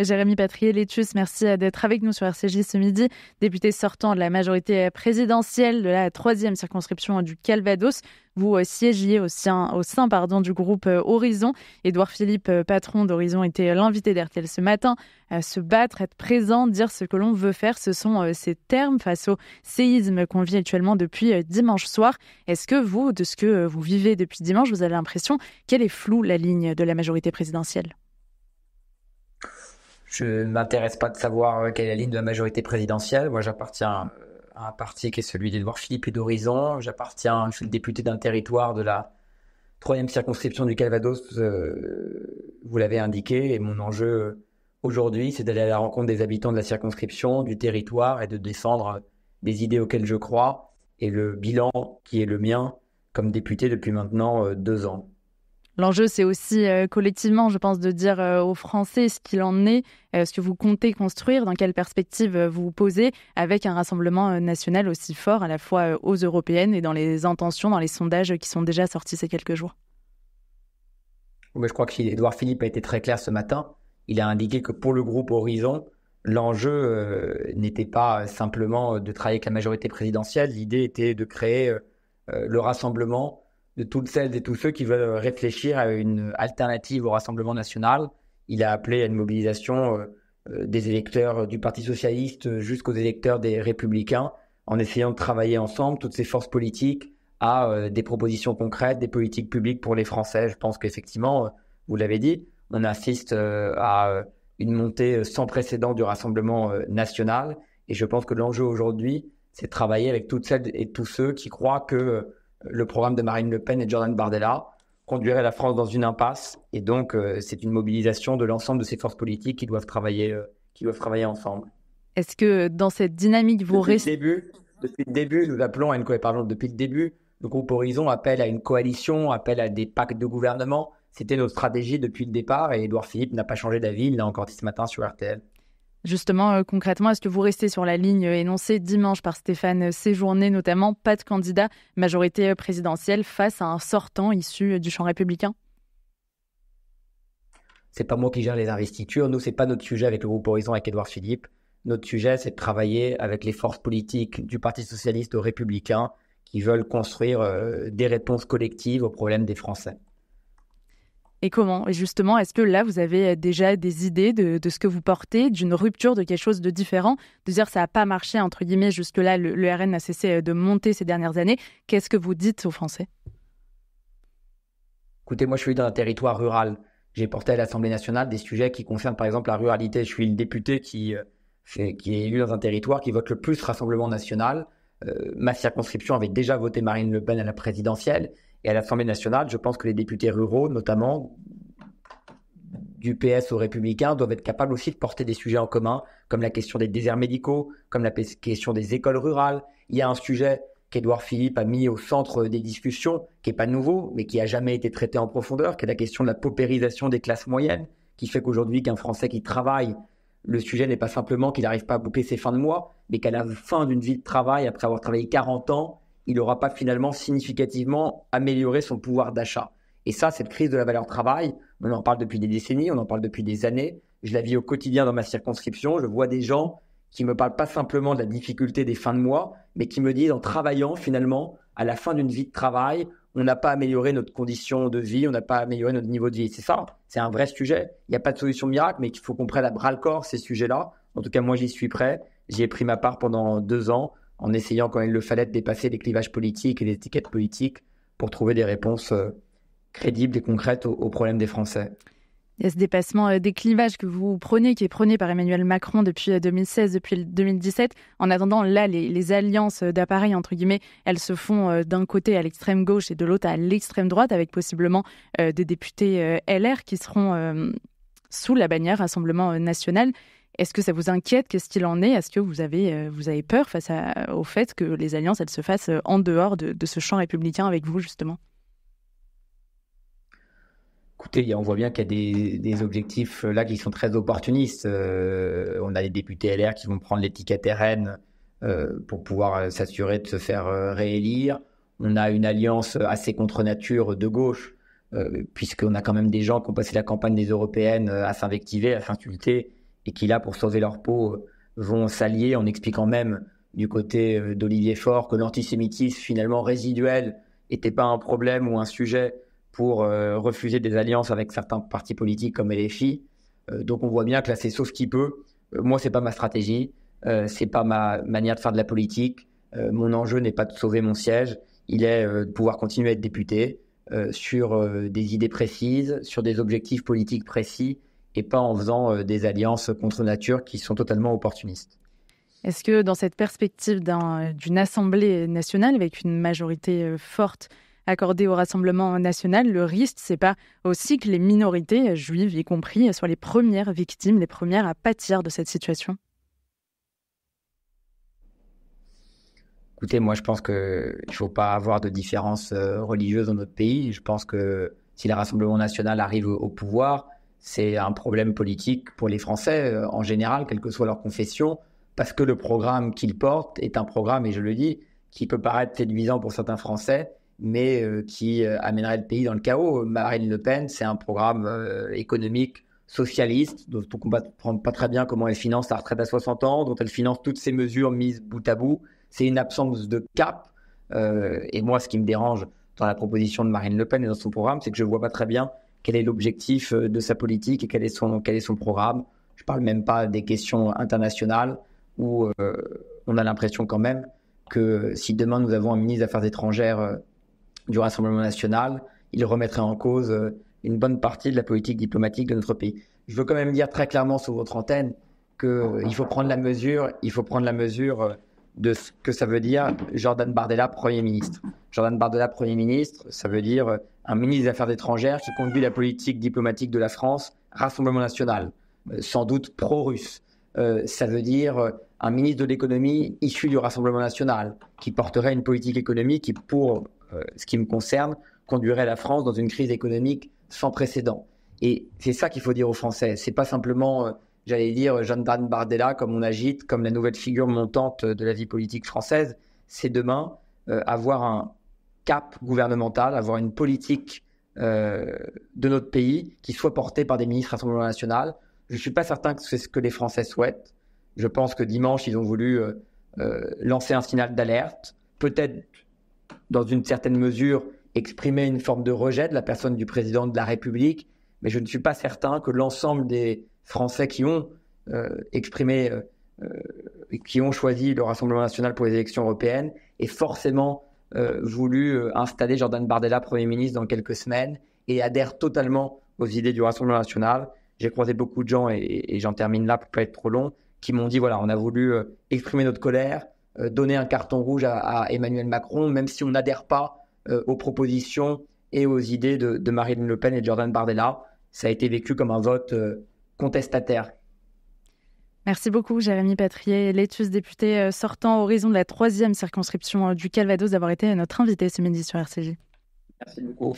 Euh, Jérémy Patrier, Létus, merci euh, d'être avec nous sur RCJ ce midi. Député sortant de la majorité euh, présidentielle de la troisième circonscription du Calvados, vous siégiez au sein, du groupe Horizon. Édouard Philippe, patron d'Horizon, était l'invité d'RTL ce matin. Se battre, être présent, dire ce que l'on veut faire, ce sont ces termes face au séisme qu'on vit actuellement depuis dimanche soir. Est-ce que vous, de ce que vous vivez depuis dimanche, vous avez l'impression qu'elle est floue, la ligne de la majorité présidentielle je ne m'intéresse pas de savoir euh, quelle est la ligne de la majorité présidentielle. Moi, j'appartiens euh, à un parti qui est celui d'Edouard Philippe et d'Horizon. J'appartiens, je suis le député d'un territoire de la troisième circonscription du Calvados, euh, vous l'avez indiqué, et mon enjeu aujourd'hui, c'est d'aller à la rencontre des habitants de la circonscription, du territoire, et de défendre des idées auxquelles je crois, et le bilan qui est le mien comme député depuis maintenant deux ans. L'enjeu, c'est aussi euh, collectivement, je pense, de dire euh, aux Français ce qu'il en est, euh, ce que vous comptez construire, dans quelle perspective vous vous posez, avec un rassemblement national aussi fort, à la fois aux européennes et dans les intentions, dans les sondages qui sont déjà sortis ces quelques jours. je crois que Edouard Philippe a été très clair ce matin. Il a indiqué que pour le groupe Horizon, l'enjeu n'était pas simplement de travailler avec la majorité présidentielle. L'idée était de créer le rassemblement de toutes celles et tous ceux qui veulent euh, réfléchir à une alternative au Rassemblement national. Il a appelé à une mobilisation euh, euh, des électeurs du Parti socialiste jusqu'aux électeurs des républicains, en essayant de travailler ensemble, toutes ces forces politiques, à des propositions concrètes, des politiques publiques pour les Français. Je pense qu'effectivement, vous l'avez dit, on assiste à une montée sans précédent du Rassemblement national. Et je pense que l'enjeu aujourd'hui, c'est de travailler avec toutes celles et tous ceux qui croient que le programme de Marine Le Pen et Jordan Bardella conduirait la France dans une impasse. Et donc, euh, c'est une mobilisation de l'ensemble de ces forces politiques qui doivent travailler, euh, qui doivent travailler ensemble. Est-ce que dans cette dynamique, vous le Début, depuis le début, nous appelons à une coalition. depuis le début, le groupe Horizon appelle à une coalition, appelle à des pactes de gouvernement. C'était notre stratégie depuis le départ et Edouard Philippe n'a pas changé d'avis. Il l'a encore dit ce matin sur RTL. Justement, euh, concrètement, est-ce que vous restez sur la ligne euh, énoncée dimanche par Stéphane euh, Séjourné, notamment pas de candidat majorité présidentielle face à un sortant issu du champ républicain C'est pas moi qui gère les investitures. Nous, c'est pas notre sujet avec le groupe Horizon, avec Édouard Philippe. Notre sujet, c'est de travailler avec les forces politiques du Parti socialiste républicain qui veulent construire des réponses collectives aux problèmes des Français et comment. Et justement, est-ce que là, vous avez euh, déjà des idées de, ce que vous portez, d'une rupture, de quelque chose de différent, de dire ça n'a pas marché, entre guillemets, jusque-là, le, RN a cessé euh, de monter ces dernières années. Qu'est-ce que vous dites aux Français Écoutez, moi, je suis dans un territoire rural. J'ai porté à l'Assemblée nationale des sujets qui concernent, par exemple, la ruralité. Je suis le député qui, euh, est élu dans un territoire qui vote le plus Rassemblement national. ma circonscription avait déjà voté Marine Le Pen à la présidentielle. Et à l'Assemblée nationale, je pense que les députés ruraux, notamment du PS aux républicains, doivent être capables aussi de porter des sujets en commun, comme la question des déserts médicaux, comme la question des écoles rurales. Il y a un sujet qu'Edouard Philippe a mis au centre des discussions, qui n'est pas nouveau, mais qui n'a jamais été traité en profondeur, qui est la question de la paupérisation des classes moyennes, qui fait qu'aujourd'hui, qu'un Français qui travaille, le sujet n'est pas simplement qu'il n'arrive pas à boucler ses fins de mois, mais qu'à la fin d'une vie de travail, après avoir travaillé 40 ans, il n'aura pas finalement significativement amélioré son pouvoir d'achat. Et ça, cette crise de la valeur travail, on en parle depuis des décennies, on en parle depuis des années. Je la vis au quotidien dans ma circonscription. Je vois des gens qui me parlent pas simplement de la difficulté des fins de mois, mais qui me disent en travaillant finalement, à la fin d'une vie de travail, on n'a pas amélioré notre condition de vie, on n'a pas amélioré notre niveau de vie. C'est ça, c'est un vrai sujet. Il n'y a pas de solution miracle, mais il faut qu'on prenne à bras le corps ces sujets-là. En tout cas, moi, j'y suis prêt. J'y ai pris ma part pendant deux ans en essayant quand il le fallait de dépasser les clivages politiques et les étiquettes politiques pour trouver des réponses euh, crédibles et concrètes aux, problèmes des Français. Il y a ce dépassement euh, des clivages que vous prenez, qui est prôné par Emmanuel Macron depuis 2016, euh, depuis 2017. En attendant, là, les, alliances d'appareils, entre guillemets, elles se font d'un côté à l'extrême gauche et de l'autre à l'extrême droite, avec possiblement des députés LR qui seront sous la bannière Rassemblement national. Est-ce que ça vous inquiète Qu'est-ce qu'il en est Est-ce que vous avez, euh, vous avez peur face au fait que les alliances, elles se fassent euh, en dehors de, ce champ républicain avec vous, justement Écoutez, on voit bien qu'il y a des, objectifs euh, là qui sont très opportunistes. on a les députés LR qui vont prendre l'étiquette RN pour pouvoir s'assurer de se faire réélire. On a une alliance assez contre nature de gauche, puisqu'on a quand même des gens qui ont passé la campagne des européennes à s'invectiver, à s'insulter, et qui là, pour sauver leur peau, euh, vont s'allier en expliquant même euh, du côté euh, d'Olivier Faure que l'antisémitisme finalement résiduel n'était pas un problème ou un sujet pour refuser des alliances avec certains partis politiques comme LFI. donc on voit bien que là c'est sauf qui peut. moi c'est pas ma stratégie, c'est pas ma manière de faire de la politique. mon enjeu n'est pas de sauver mon siège, il est de pouvoir continuer à être député sur des idées précises, sur des objectifs politiques précis et pas en faisant euh, des alliances contre nature qui sont totalement opportunistes. Est-ce que dans cette perspective euh, d'une assemblée nationale avec une majorité euh, forte accordée au Rassemblement national, le risque, c'est pas aussi que les minorités juives, y compris, soient les premières victimes, les premières à pâtir de cette situation Écoutez, moi, je pense qu'il ne faut pas avoir de différence religieuse dans notre pays. Je pense que si le Rassemblement national arrive au pouvoir, c'est un problème politique pour les Français euh, en général, quelle que soit leur confession, parce que le programme qu'ils portent est un programme, et je le dis, qui peut paraître séduisant pour certains Français, mais euh, qui euh, amènerait le pays dans le chaos. Marine Le Pen, c'est un programme économique socialiste dont on ne comprend pas très bien comment elle finance la retraite à 60 ans, dont elle finance toutes ces mesures mises bout à bout. C'est une absence de cap. et moi, ce qui me dérange dans la proposition de Marine Le Pen et dans son programme, c'est que je ne vois pas très bien quel est l'objectif euh, de sa politique et quel est son, quel est son programme. Je parle même pas des questions internationales où euh, on a l'impression quand même que si demain nous avons un ministre des Affaires étrangères euh, du Rassemblement national, il remettrait en cause une bonne partie de la politique diplomatique de notre pays. Je veux quand même dire très clairement sur votre antenne qu'il faut prendre la mesure, il faut prendre la mesure de ce que ça veut dire Jordan Bardella Premier ministre. Jordan Bardella Premier ministre, ça veut dire un ministre des Affaires étrangères qui conduit la politique diplomatique de la France, Rassemblement national, euh, sans doute pro-russe. Euh, ça veut dire euh, un ministre de l'économie issu du Rassemblement national, qui porterait une politique économique qui, pour ce qui me concerne, conduirait la France dans une crise économique sans précédent. Et c'est ça qu'il faut dire aux Français. C'est pas simplement, j'allais dire, Jeanne d'Anne Bardella, comme on agite, comme la nouvelle figure montante de la vie politique française. C'est demain avoir un, cap gouvernemental, avoir une politique euh, de notre pays qui soit portée par des ministres Rassemblement National. Je ne suis pas certain que c'est ce que les Français souhaitent. Je pense que dimanche, ils ont voulu euh, euh, lancer un signal d'alerte, peut-être dans une certaine mesure exprimer une forme de rejet de la personne du président de la République, mais je ne suis pas certain que l'ensemble des Français qui ont exprimé, qui ont choisi le Rassemblement national pour les élections européennes, aient forcément euh, voulu euh, installer Jordan Bardella Premier ministre dans quelques semaines et adhère totalement aux idées du Rassemblement national. J'ai croisé beaucoup de gens, et, j'en termine là pour pas être trop long, qui m'ont dit, voilà, on a voulu euh, exprimer notre colère, donner un carton rouge à, Emmanuel Macron, même si on n'adhère pas aux propositions et aux idées de, Marine Le Pen et de Jordan Bardella. Ça a été vécu comme un vote contestataire. Merci beaucoup, Jérémy Patrier, l'étus député euh, sortant Horizon de la troisième circonscription euh, du Calvados, d'avoir été notre invité ce midi sur RCJ. Merci beaucoup.